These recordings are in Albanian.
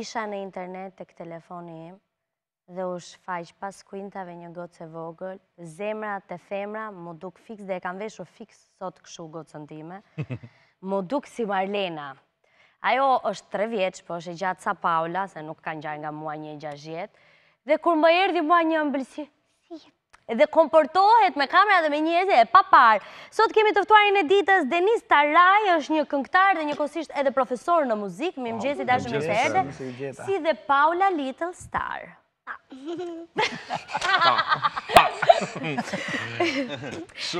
isha në internet të këtë telefoni im dhe u shfaq pas kuintave një gocë e vogël, zemra të femra, më duk fix dhe e kam veshë u fix sot këshu gocën time, më duk si Marlena. Ajo është tre vjeqë, po është e gjatë sa Paula, se nuk kanë gjarë nga mua një gjashjetë, dhe kur më erdi mua një mbëllësi, dhe komportohet me kamera dhe me njëzje e papar. Sot kemi tëftuarin e ditës, Denis Taraj është një këngtar dhe një kosisht edhe profesor në muzikë, mi më gjësi dashë në të si dhe Paula Little Star.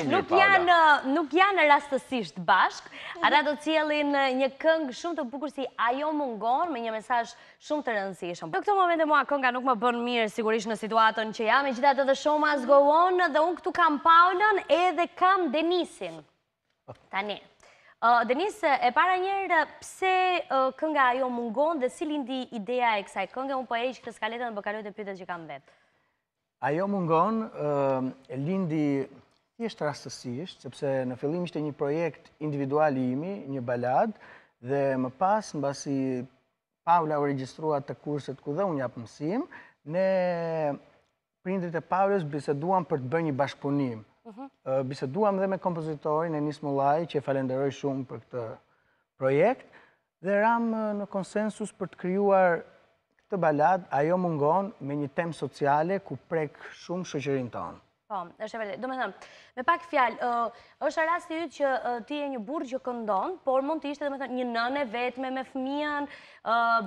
Nuk janë, nuk janë rastësisht bashk, mhm. ata do cilin një këngë shumë të bukur si ajo mungon me një mesaj shumë të rëndësishëm. Në këto momente mua kënga nuk më bën mirë sigurisht në situatën që jam, e gjitha të dhe shumë asgohonë dhe unë këtu kam Paulën edhe kam Denisin. Tani. Denis, e para njerë, pse kënga ajo mungon dhe si lindi ideja e kësaj kënge? Unë po e ishë këtë skaletën dhe bëkaluit po e pytës që kam vetë. Ajo mungon, lindi ishtë rastësisht, sepse në fillim ishte një projekt individual i imi, një balad, dhe më pas, në basi Paula u registruat të kurset ku dhe unë japë mësim, ne prindrit e Paulës biseduam për të bërë një bashkëpunim. Mhm. biseduam dhe me kompozitorin e Mullaj, Laj, që e falenderoj shumë për këtë projekt, dhe ram në konsensus për të kryuar këtë balad, ajo mungon me një temë sociale ku prek shumë shëgjërin tonë. Po, është e vërdej. Do me thëmë, me pak fjalë, është arrasti ytë që ti e një burë që këndonë, por mund të ishte, do me thëmë, një nëne vetëme me fëmijan,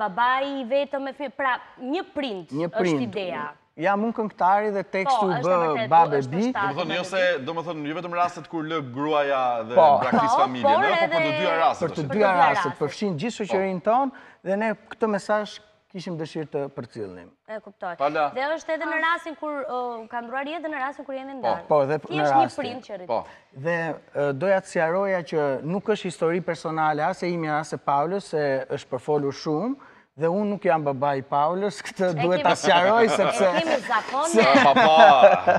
babaj vetëm me fëmijan, pra një print është idea. Ja, mund këngëtari dhe tekstu po, bë babe bi. Do më thënë, jo se, do më jo vetëm rastet kur lë gruaja dhe po. braktis po, familje, në, po për të dyja rastet. Për të dyja rastet, përfshin gjithë qërin tonë, dhe ne këtë mesaj kishim dëshirë të përcilnim. E, kuptoj. Dhe është edhe në rastin kur, ka ndruar edhe në rastin kur jemi ndarë. Po, dhe në rastin. Ti është një prim që Po. Dhe doja të siaroja që nuk është histori personale, ase e imi, ase e Paulus, se është shumë, dhe unë nuk jam baba i Paulës, këtë duhet të asjaroj sepse... E kemi zakone. Së papa,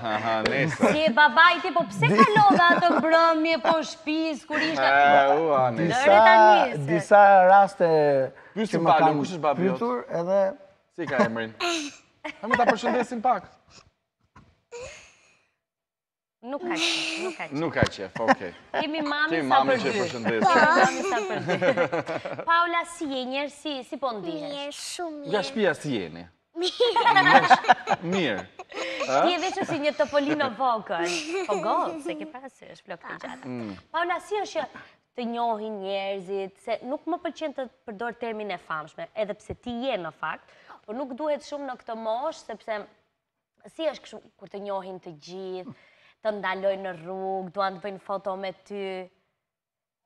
nesë. Si e baba i ti, po pse Di... kaloga atë brëmje po shpis, kur ishte E, ua, nesë. Disa, disa raste që më kam pytur, edhe... Si ka emrin? Hëmë ta përshëndesim pak. Nuk ka qef, nuk ka qef. Nuk ka qef, okej. Kemi mami sa përgjë. Kemi mami që përshëndesë. Kemi mami sa përgjë. Paula, si je njerë, si po ndihesh? Mirë, shumë mirë. Nga shpia si jeni? Mirë. Mirë. Ti e veqë si një topolino vokën. Po gotë, se ke pasë, është plokë të gjatë. Mm. Paula, si është që të njohin njerëzit, se nuk më përqenë të përdor termin e famshme, edhe pse ti je në fakt, por nuk duhet shumë në këtë moshë, sepse si është kur të njohin të gjithë, të ndaloj në rrugë, duan të bëjnë foto me ty.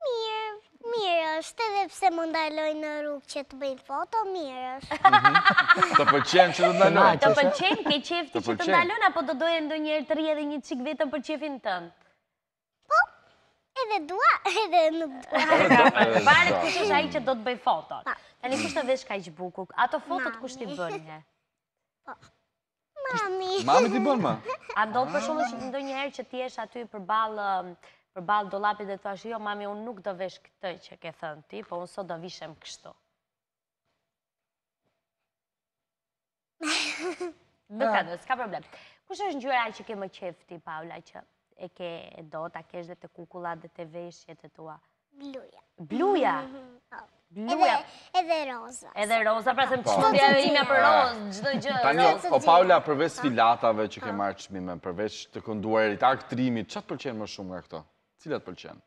Mirë, mirë është, edhe pse më ndaloj në rrugë që të bëjnë foto, mirë është. Mhm. Të përqenë që të ndaloj. Të përqenë, ke qefti që të ndaloj, apo të dojë ndo njerë të rje dhe një qikë vetëm për qefin tënë? Po, edhe dua, edhe nuk dua. Pare të është a që do të bëjnë foto. Tani kushtë të vesh ka i ato fotot kushtë i bërnje? Po. Mami. Mami ti bën ma? A do për shumë që ndo njëherë që ti esh aty për balë um, do lapit dhe të ashtë, jo, mami, unë nuk do vesh këtë që ke thënë ti, po unë sot do vishem kështu. Nuk ka dhe, s'ka problem. Kush është njëra që ke më qefti, Paula, që e ke do, ta kesh dhe të kukullat dhe të veshjet e tua? Bluja? Bluja. Mhm. Po. Bilja. Edhe Roza. Edhe Roza, pra se ah, më qëmëndja e ime për Roza, gjithë gjë. Ah. Tani, o Paula, përveç ah. filatave që ke marrë qëmime, përveç të kënduarit, aktrimit, që të pëlqenë më shumë nga këto? Cilat pëlqenë?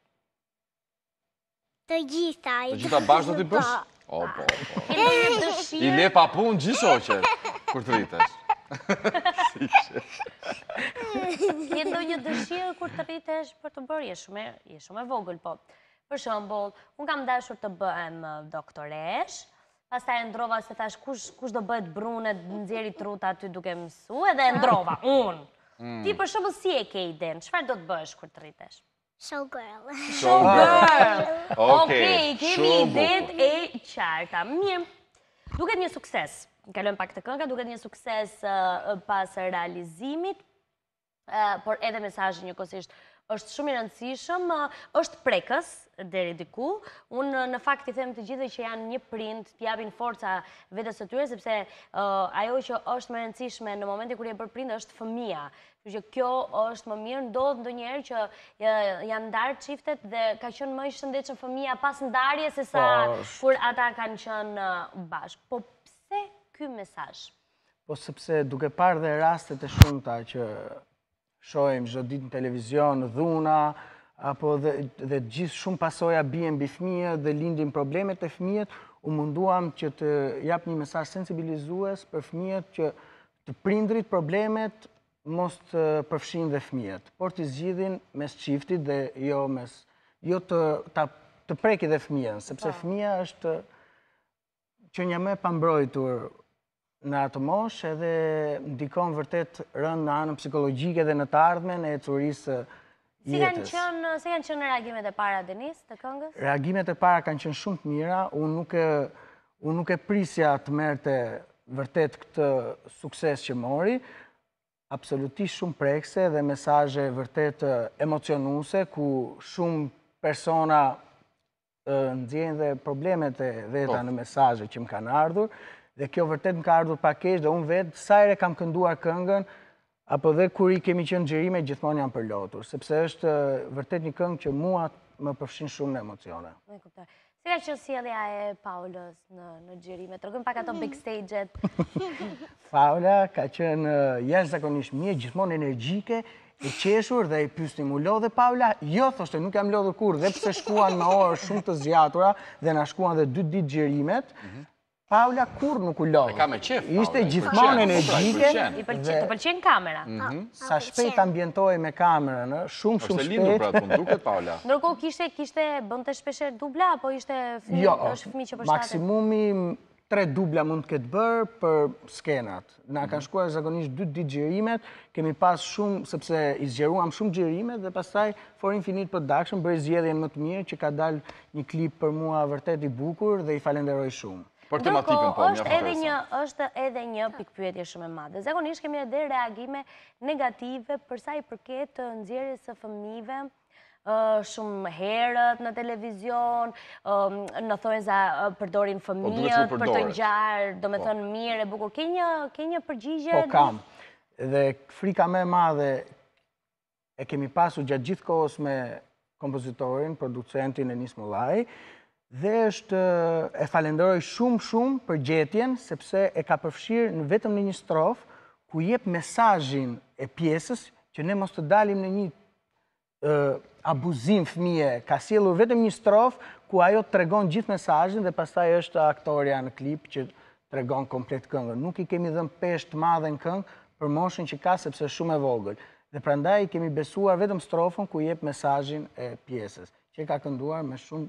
Të gjitha. Të gjitha bashkë do t'i bësh? Po. O, po, po. I le pa punë gjithë o që, kur të rritesh. Këndo një dëshirë kur të rritesh për të bërë, je shumë e vogël, po. Për shëmbull, unë kam dashur të bëhem doktoresh, pas taj e ndrova se thash kush do bëhet brune, nëzjeri truta aty duke mësu, edhe e ndrova, unë. Mm. Ti për shëmbull si e ke i den, qëfar do të bëhesh kur të rritesh? Showgirl. Showgirl! Ok, kemi i det e qarta. Mje, duket një sukses, në kalon pak të kënga, duket një sukses pas realizimit, por edhe mesajë njëkosisht është shumë i rëndësishëm, është prekës deri diku. Unë në fakt i them të gjithë që janë një print, jabin forca vetës të tyre, sepse ajo që është më rëndësishme në momenti kërë je për print është fëmija. Kjo është më mirë, ndodhë ndo njerë që janë ndarë qiftet dhe ka qënë më i shëndecën fëmija pas ndarje se sa po, kur ata kanë qënë bashkë. Po pse këj mesaj? Po sepse duke parë dhe rastet e shumëta që shojmë gjithë ditë në televizion, dhuna, apo dhe, dhe gjithë shumë pasoja bie mbi fëmijët dhe lindin problemet e fëmijët, u munduam që të jap një mesaj sensibilizues për fëmijët që të prindrit problemet mos të përfshin dhe fëmijët, por të zgjidhin mes qiftit dhe jo mes jo të, të preki dhe fëmijën, sepse po. fëmija është që një me pambrojtur në atë mosh edhe ndikon vërtet rënd në anën psikologjike dhe në të ardhme në e curisë jetës. Si kanë qënë reagimet e para, Denis, të këngës? Reagimet e para kanë qënë shumë të mira, unë nuk e prisja të merte vërtet këtë sukses që mori, absolutisht shumë prekse dhe mesaje vërtet emocionuse, ku shumë persona nëzjen dhe problemet e veta në mesaje që më kanë ardhur dhe kjo vërtet më ka ardhur pakesh dhe unë vetë, sajre kam kënduar këngën, apo dhe kuri kemi qënë gjërime, gjithmonë janë përlotur, sepse është vërtet një këngë që mua më përfshin shumë në emocione. Sire që si edhe a e Paulës në gjërime, të rëgëm pak ato backstage-et. Paula ka qënë jenë zakonisht mje, gjithmonë energjike, e qeshur dhe e pysni mu lodhe, Paula, jo, thoshtë e nuk jam lodhe kur, dhe pse shkuan në orë shumë të zjatura, dhe shkuan dhe dy ditë gjërimet, mhm. Paula kur nuk u lovë, E ka me qef, Paula. Ishte gjithmonë energjike. Të pëlqen kamera. Mhm. Mhm. Sa shpejt ambientoj me kamerën, shumë shumë shpejt. Ose lindur, pra, të nduke, Paula. Ndërkohë kishte, kishte, bënd të shpesher dubla, apo ishte fmi, jo, që përshate? Maksimumi, tre dubla mund të këtë bërë për skenat. Na kanë mhm. shkuar zagonisht dytë ditë gjerimet, kemi pas shumë, sepse izgjeruam shumë gjerimet, dhe pasaj For Infinite Production bërë zjedhjen më të mirë, që ka dalë një klip për mua vërtet i bukur dhe i falenderoj shumë për tematikën po. Është edhe një, është edhe një pikpyetje shumë e madhe. Zakonisht kemi edhe reagime negative për sa i përket të nxjerrjes së fëmijëve shumë herët në televizion, në thojnë za përdorin po, fëmijët për të njëjarë, po. do me thonë mirë e bukur. Ke një, një përgjigje? Po, kam. Dhe frika me madhe e kemi pasu gjatë gjithë kohës me kompozitorin, producentin e njësë më lajë dhe është e falenderoj shumë shumë për gjetjen, sepse e ka përfshirë në vetëm në një strofë, ku jep mesajin e pjesës që ne mos të dalim në një abuzim fëmije, ka sielur vetëm një strofë ku ajo të regon gjithë mesajin dhe pastaj është aktoria në klip që të regon komplet këngën. Nuk i kemi dhëm peshtë madhe në këngë për moshën që ka sepse shumë e vogël. Dhe prandaj i kemi besuar vetëm strofën ku jep mesajin e pjesës, që ka kënduar me shumë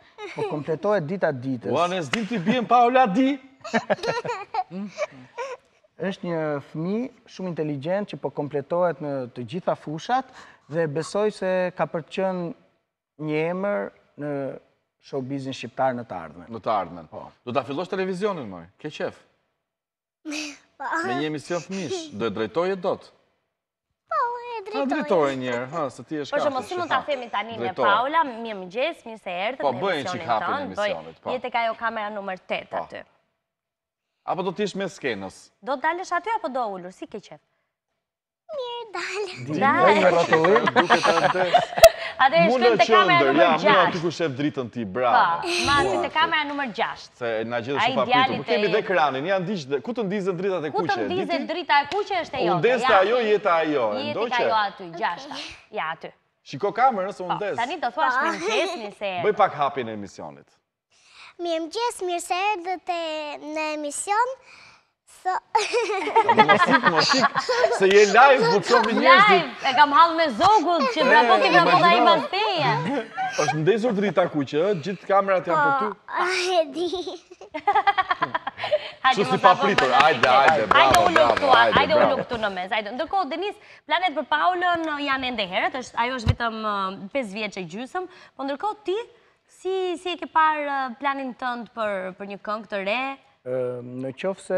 Po kompletohet dita ditës. Ua, ne s'dim t'i bjen pa ola di. është një fmi shumë inteligent që po kompletohet në të gjitha fushat dhe besoj se ka për të qënë një emër në showbizin shqiptar në të ardhmen. Në të ardhmen. Po. Do t'a fillosh televizionin, moj. Ke qef? Po. Me një emision fmish, Do e drejtoj e dotë. A Drejtore një herë, ha, se ti e shkafe. Po shumë, si mund ta themi tani me Paula, mirë më gjes, mirë se erdhët në emisionin ton. Po, bëjnë që në emisionit, po. Jete ka jo kamera nëmër 8 aty. Apo do t'ish me skenës? Do t'dalësh aty, apo do ullur, si ke qef? Mirë, dalë. Dalë. Dalë. Dalë. Atëherë shkrim te kamera nr. 6. Ja, mua aty ku shef dritën ti, bravo. Po, masi te kamera nr. 6. Se na gjetë shumë papritur, por kemi dhe ekranin. Ja ndiq ku të ndizën dritat e kuqe. Ku të ndizën drita e kuqe është e jote. ta ajo jeta ajo, ndoqë. Jeta ajo aty 6 Ja aty. Shiko kamerën se undes. Po, tani do thuash më mëngjes nëse. Bëj pak hapin e emisionit. Mirëmëngjes, mirë se erdhët në emision. Sa? Masik, se je live, buqon me njështë. Live, e kam halë me zogull, që brapo ke brapo da ima të teja. është ndezur drita ku që, gjithë kamerat janë për tu. Po, A, e di. Që si pa pritur, ajde, ajde, bravo, bravo, ajde, bravo. Ajde u luktu në mes, ajde. Ndërkohë, Denis, planet për Paulën uh, janë ende herët, ajo është vitëm 5 uh, vjetë që i gjysëm, po ndërkohë ti, si e ke par uh, planin tëndë për një këngë të re? Në qofë se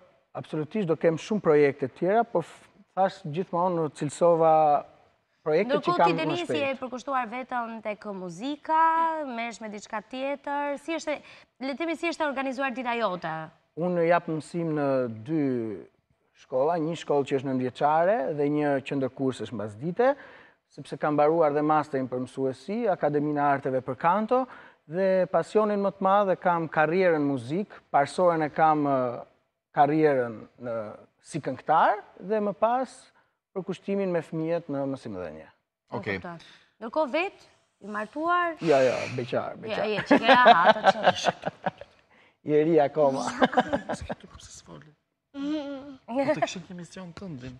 absolutisht do kem shumë projekte tjera, por thash gjithmonë në cilësova projekte që kam në shpejt. Ndërkohë ti Denisi e përkushtuar vetëm të kë muzika, mesh me diçka tjetër, si është, letemi si është organizuar dita jota? Unë në japë mësim në dy shkolla, një shkollë që është në ndjeqare dhe një qëndër kurs është mbas dite, sepse kam baruar dhe masterin për mësuesi, Akademina Arteve për Kanto, dhe pasionin më të madhe kam karrierën muzikë, parsorën e kam karrierën në si këngëtar dhe më pas për kushtimin me fëmijët në mësim dhe Okej. Nërko vetë, i martuar... Jo, jo, beqar, beqar. Ja, ja, që kera hata që... Jeri akoma. Së këtu përse së folë. Po të këshën një mision të ndimë.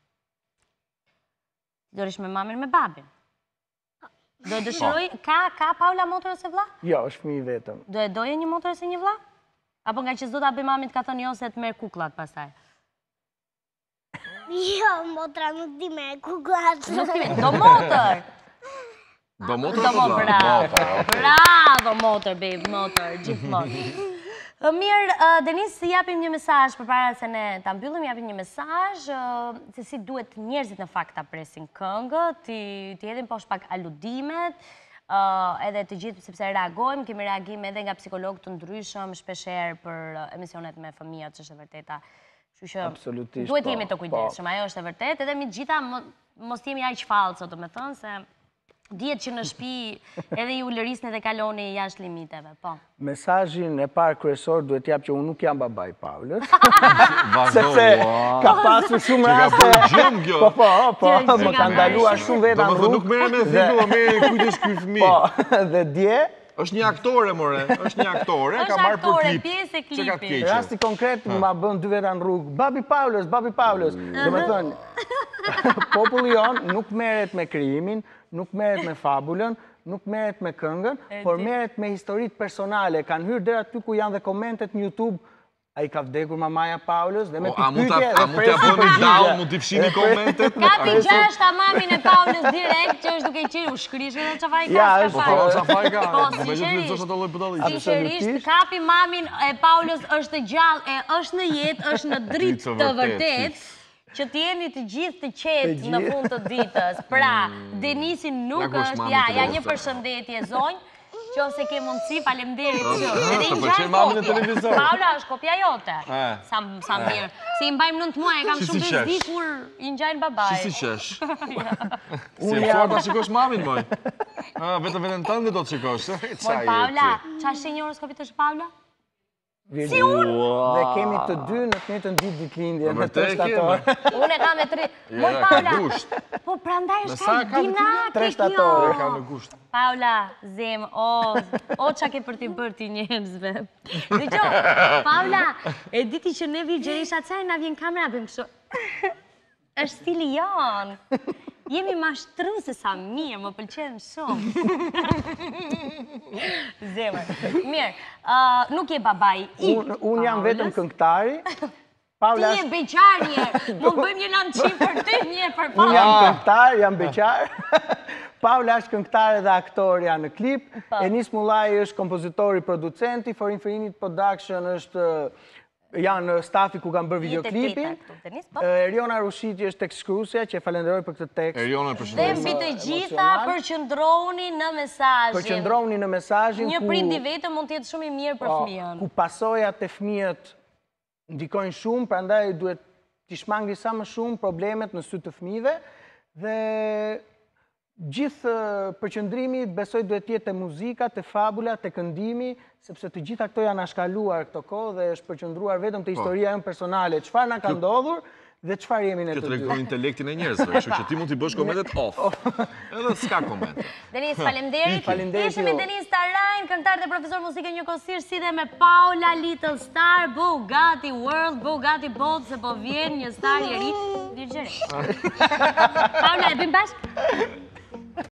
Dorish me mamin me babin. Do e dëshiroj, ka Paula motor ose vla? Jo, është mi vetëm. Do e doje një motor ose një vla? Apo nga që zdo të abe mamit ka thënë jo ose të merë kuklat pasaj? Jo, motra nuk di merë kuklat. Nuk di merë, do motor! Do motor, do motor. Bravo, motor, babe, motor, gjithë motor. Mirë, Denis, si japim një mesaj për para se ne të ambyllëm, japim një mesaj se si duhet njerëzit në fakta presin këngë, të jedin posh pak aludimet, edhe të gjithë sepse reagojmë, kemi reagim edhe nga psikolog të ndryshëm, shpesher për emisionet me familjat, që është e vërteta. Absolutisht, po. Duhet jemi të po. kujdeshëm, ajo është e vërtet, edhe mi gjitha mos jemi ajqë falë, sotë me thënë, se... Djetë që në shpi edhe ju lërisën edhe kaloni jashtë limiteve, po. Mesajin e parë kërësor duhet t'japë që unë nuk jam babaj Paulës. Sepse ka pasu shumë rase... Që ka bërë gjëmë gjo. Po, po, po, më ka ndaluar shumë vetë në rrugë. Do nuk mere me thimu, a me e kujtës fëmi. Po, dhe dje... është një aktore, more, është një aktore, ka për klip. është aktore, pjesë e klipi. Rasti konkret më bënë dy veda në rrugë. Babi Paulës, babi Paulës. Mhm. Dhe me thënë, populli jonë nuk meret me kryimin, nuk meret me fabulën, nuk meret me këngën, por meret me historit personale. Kanë hyrë dhe aty ku janë dhe komentet një YouTube, a i ka vdekur mamaja Paulus, dhe me pikytje dhe presi përgjigja. A mu të apërmi down, mu të pëshini komentet? Ka për a mamin e Paulus direkt, që është duke u shkryshme dhe që fajka. Ja, është po fajka. Po, sinqerisht, sinqerisht, ka për mamin e Paulus është gjallë, është në jetë, është në dritë të vërtetë që t'jeni të gjithë të qetë në fund të ditës. Pra, mm. Denisin nuk është, ja, ja një përshëndetje zonjë, që ose ke mundësi, falemderit që. Edhe i në televizor. Paula, është kopja jote. Sa mirë. Se i mbajmë nëntë muaj, e kam shumë të zdi kur i në gjallë babaj. Qësi shesh? Si e forta shikosh mamin, moj. Vete vete në tëndë do të shikosh. Moj, Paula, qa shi një horoskopit është Paula? Si unë? Dhe kemi të dy në të një të ditë ditë lindje. Në të shtatorë. Unë e ka me tri. Moj, Paula. Po, prandaj është ka dinake kjo. Në sa ka në ka Paula, zemë, o, o, qa ke për ti bërë ti njëmzve. Dhe qo, Paula, e diti që ne vijë gjerisha caj, na vjen kamera, bëjmë kësho. është stili janë. Jemi ma shtru se sa mirë, më pëlqenë shumë. Zemër. Mirë, nuk je babaj i. Unë jam vetëm këngëtari. Ti je beqar njerë. Më bëjmë një nëmë qimë për të njerë për Paula. Unë jam këngëtar, jam beqar. Paula është këngëtare dhe aktoria në klip. Po. Enis Mullaj është kompozitori producenti. Forin Ferinit Production është janë eh, stafi ku kam bërë videoklipin. Po. Eh, Eriona Rushiti është tek shkrusja, që e falenderoj për këtë tekst. Eriona përshëndetje. Dhe mbi të gjitha përqendroni në mesazhin. Përqendroni në mesazhin ku një prind i vetëm mund të jetë shumë i mirë për po, fëmijën. Ku pasoja të fëmijët ndikojnë shumë, prandaj duhet të shmangni sa më shumë problemet në sy të fëmijëve dhe gjithë përqëndrimi besoj duhet tjetë të muzika, të fabula, të këndimi, sepse të gjitha këto janë ashkaluar këto ko dhe është përqëndruar vetëm të po. historia e më personale, qëfar nga ka ndodhur dhe qëfar jemi në të dy. Këtë regon intelektin e njerëzve, shumë që ti mund t'i bësh komendet off, edhe s'ka komendet. Denis, falemderi. Falemderi. Ishemi jo. Denis Tarajn, këntar dhe profesor muzike një kosirë, si dhe me Paula Little Star, Bugatti World, Bugatti Bolt, se po vjen një star jeri. Virgjeri. Paula, e bim bashkë?